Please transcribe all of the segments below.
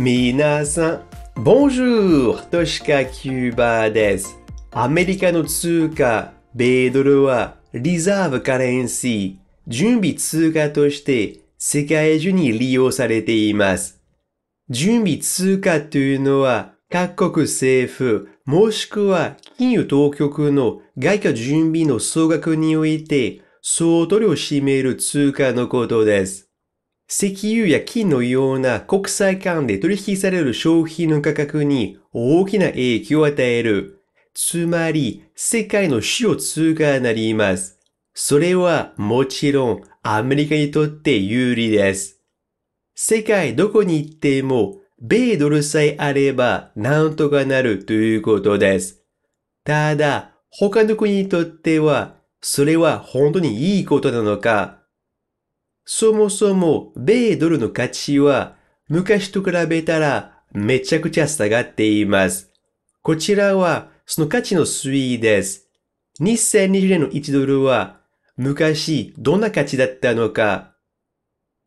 皆さん、Bonjour! としかキューバです。アメリカの通貨、米ドルはリザーブカレンシー、準備通貨として世界中に利用されています。準備通貨というのは各国政府もしくは金融当局の外貨準備の総額において総取りを占める通貨のことです。石油や金のような国際間で取引される商品の価格に大きな影響を与える。つまり、世界の主要通貨になります。それはもちろんアメリカにとって有利です。世界どこに行っても、米ドルさえあればなんとかなるということです。ただ、他の国にとっては、それは本当にいいことなのか、そもそも、米ドルの価値は、昔と比べたら、めちゃくちゃ下がっています。こちらは、その価値の推移です。2020年の1ドルは、昔、どんな価値だったのか。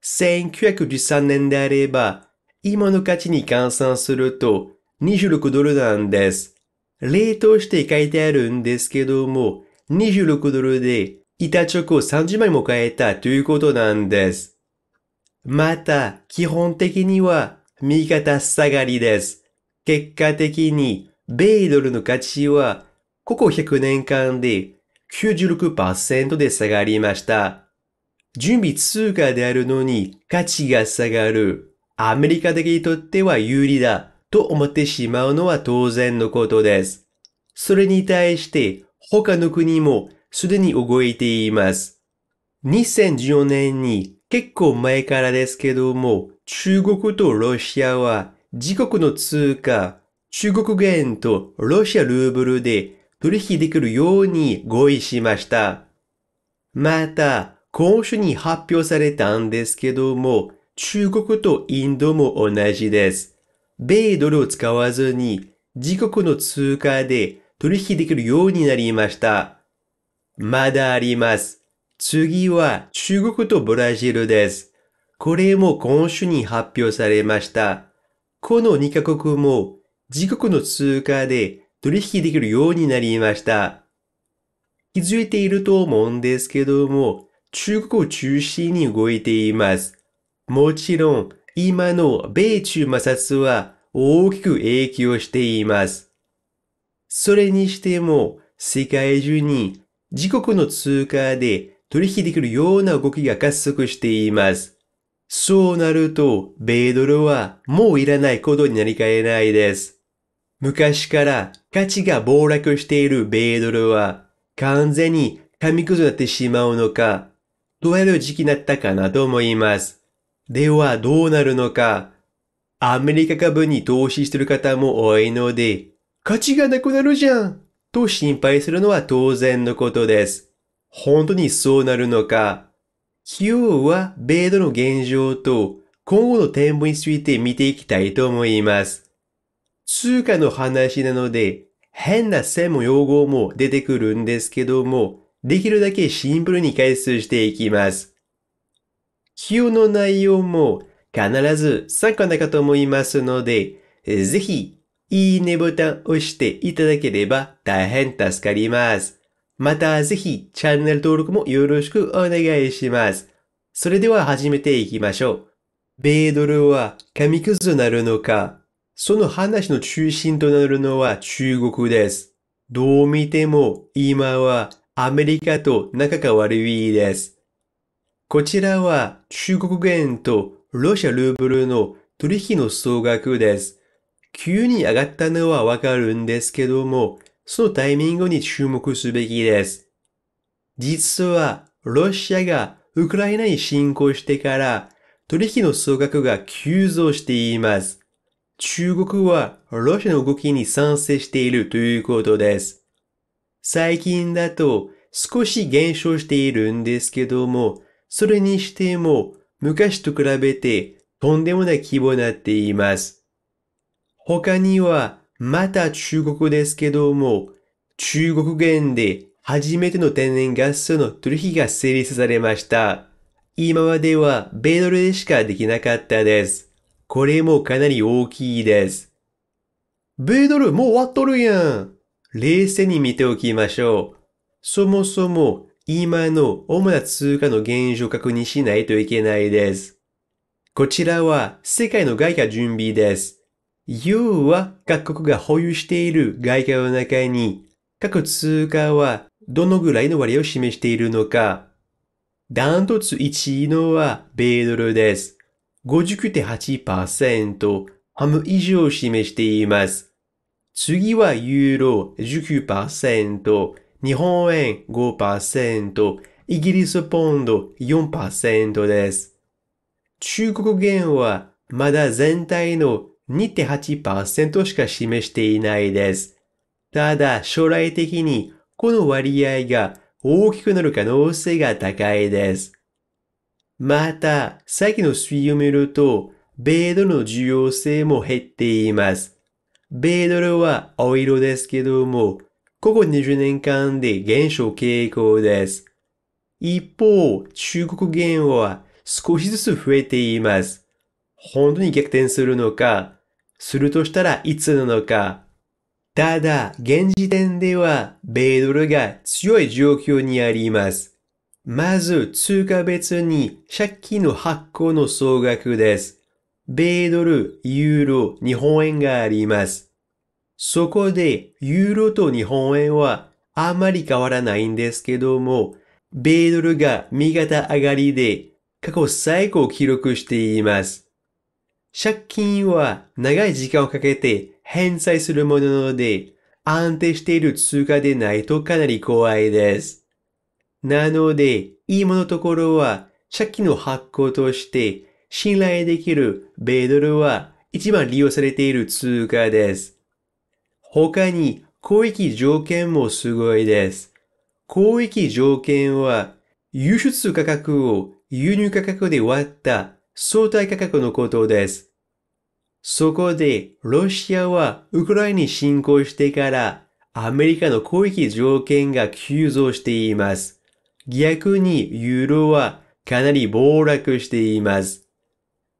1913年であれば、今の価値に換算すると、26ドルなんです。冷凍して書いてあるんですけども、26ドルで板チョコ30枚も買えたということなんです。また、基本的には右肩下がりです。結果的に、米ドルの価値は、ここ100年間で96%で下がりました。準備通貨であるのに価値が下がる。アメリカだけにとっては有利だと思ってしまうのは当然のことです。それに対して他の国もすでに動いています。2014年に結構前からですけども、中国とロシアは自国の通貨、中国元とロシアルーブルで取引できるように合意しました。また、今週に発表されたんですけども、中国とインドも同じです。米ドルを使わずに自国の通貨で取引できるようになりました。まだあります。次は中国とブラジルです。これも今週に発表されました。この2カ国も自国の通貨で取引できるようになりました。気づいていると思うんですけども、中国を中心に動いています。もちろん、今の米中摩擦は大きく影響しています。それにしても、世界中に自国の通貨で取引できるような動きが加速しています。そうなると、米ドルはもういらないことになりかえないです。昔から価値が暴落している米ドルは完全に紙くずになってしまうのか、どうやる時期になったかなと思います。ではどうなるのか、アメリカ株に投資してる方も多いので、価値がなくなるじゃんと心配するのは当然のことです。本当にそうなるのか今日は米ドの現状と今後の展望について見ていきたいと思います。通貨の話なので変な専門用語も出てくるんですけども、できるだけシンプルに解説していきます。今日の内容も必ず参加なかと思いますので、ぜひいいねボタンを押していただければ大変助かります。またぜひチャンネル登録もよろしくお願いします。それでは始めていきましょう。米ドルは紙くずとなるのかその話の中心となるのは中国です。どう見ても今はアメリカと仲が悪いです。こちらは中国元とロシアルーブルの取引の総額です。急に上がったのはわかるんですけども、そのタイミングに注目すべきです。実は、ロシアがウクライナに侵攻してから、取引の総額が急増しています。中国はロシアの動きに賛成しているということです。最近だと少し減少しているんですけども、それにしても昔と比べてとんでもない規模になっています。他には、また中国ですけども、中国元で初めての天然ガスの取引が成立されました。今までは米ドルでしかできなかったです。これもかなり大きいです。米ドルもう終わっとるやん。冷静に見ておきましょう。そもそも今の主な通貨の現状を確認しないといけないです。こちらは世界の外貨準備です。U は各国が保有している外貨の中に各通貨はどのぐらいの割合を示しているのか。ダントツ1位のは米ドルです。59.8%、半分以上を示しています。次はユーロ19%、日本円5%、イギリスポンド4%です。中国元はまだ全体の2.8%しか示していないです。ただ、将来的にこの割合が大きくなる可能性が高いです。また、先の推を見ると、米ドルの重要性も減っています。米ドルは青色ですけども、ここ20年間で減少傾向です。一方、中国元は少しずつ増えています。本当に逆転するのか、するとしたらいつなのか。ただ、現時点では、米ドルが強い状況にあります。まず、通貨別に借金の発行の総額です。米ドル、ユーロ、日本円があります。そこで、ユーロと日本円はあまり変わらないんですけども、米ドルが味方上がりで過去最高を記録しています。借金は長い時間をかけて返済するものなので、安定している通貨でないとかなり怖いです。なので、今のところは借金の発行として信頼できる米ドルは一番利用されている通貨です。他に広域条件もすごいです。広域条件は輸出価格を輸入価格で割った相対価格のことです。そこで、ロシアはウクライナに侵攻してからアメリカの攻撃条件が急増しています。逆にユーロはかなり暴落しています。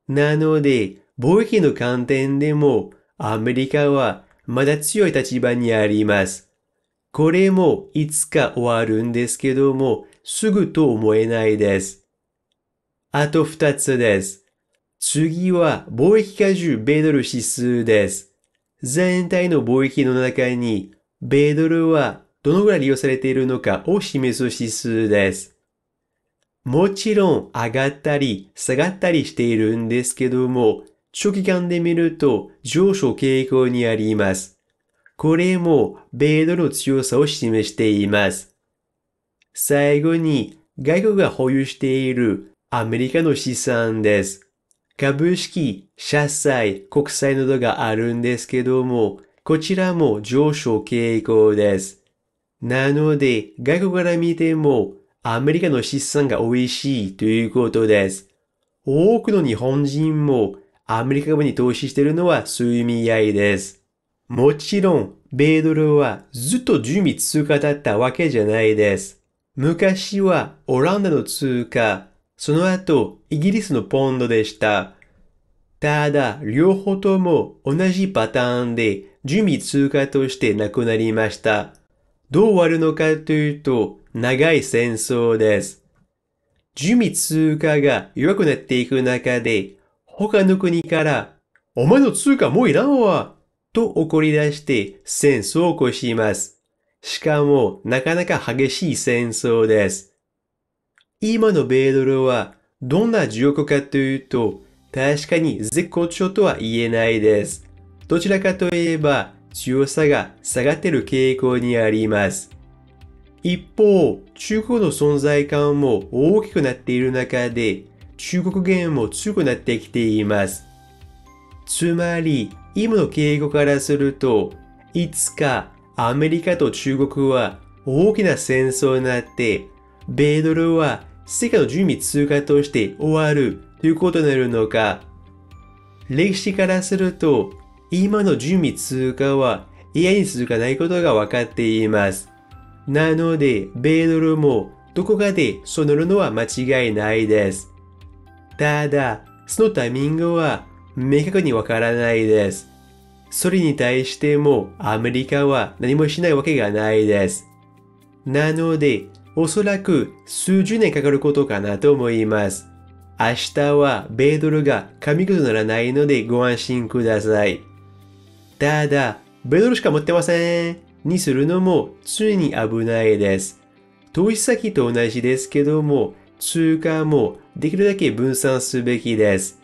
なので、貿易の観点でもアメリカはまだ強い立場にあります。これもいつか終わるんですけども、すぐと思えないです。あと二つです。次は貿易価重米ドル指数です。全体の貿易の中に、米ドルはどのぐらい利用されているのかを示す指数です。もちろん上がったり下がったりしているんですけども、長期間で見ると上昇傾向にあります。これも米ドルの強さを示しています。最後に外国が保有しているアメリカの資産です。株式、社債、国債などがあるんですけども、こちらも上昇傾向です。なので、外国から見ても、アメリカの資産が美味しいということです。多くの日本人もアメリカ株に投資しているのはそういう意味合いです。もちろん、米ドルはずっと準備通貨だったわけじゃないです。昔はオランダの通貨、その後、イギリスのポンドでした。ただ、両方とも同じパターンで、準備通過としてなくなりました。どう終わるのかというと、長い戦争です。準備通貨が弱くなっていく中で、他の国から、お前の通貨もういらんわと怒り出して戦争を起こします。しかも、なかなか激しい戦争です。今の米ドルはどんな状況かというと、確かに絶好調とは言えないです。どちらかといえば、強さが下がっている傾向にあります。一方、中国の存在感も大きくなっている中で、中国元も強くなってきています。つまり、今の敬語からすると、いつかアメリカと中国は大きな戦争になって、米ドルは世界の準備通過として終わるということになるのか歴史からすると、今の準備通過は嫌 i に続かないことが分かっています。なので、米ドルもどこかでそうなるのは間違いないです。ただ、そのタイミングは明確にわからないです。それに対してもアメリカは何もしないわけがないです。なので、おそらく数十年かかることかなと思います。明日は米ドルが紙くずならないのでご安心ください。ただ、米ドルしか持ってません。にするのも常に危ないです。投資先と同じですけども、通貨もできるだけ分散すべきです。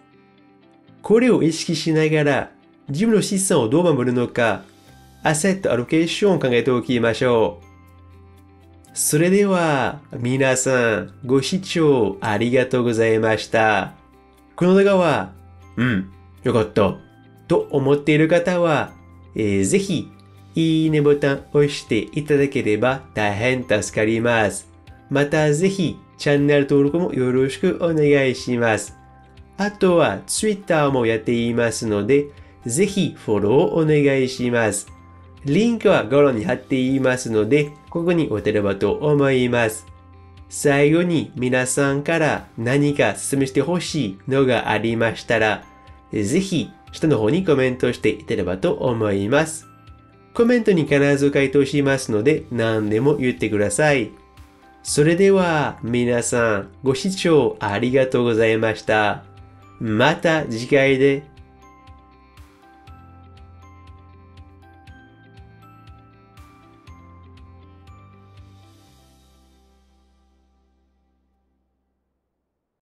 これを意識しながら、自分の資産をどう守るのか、アセットアロケーションを考えておきましょう。それでは、皆さん、ご視聴ありがとうございました。この動画は、うん、よかった。と思っている方は、えー、ぜひ、いいねボタンを押していただければ大変助かります。またぜひ、チャンネル登録もよろしくお願いします。あとは、Twitter もやっていますので、ぜひフォローお願いします。リンクはゴロに貼っていますので、ここに打ければと思います。最後に皆さんから何か勧めしてほしいのがありましたら、ぜひ下の方にコメントしていければと思います。コメントに必ず回答しますので何でも言ってください。それでは皆さんご視聴ありがとうございました。また次回で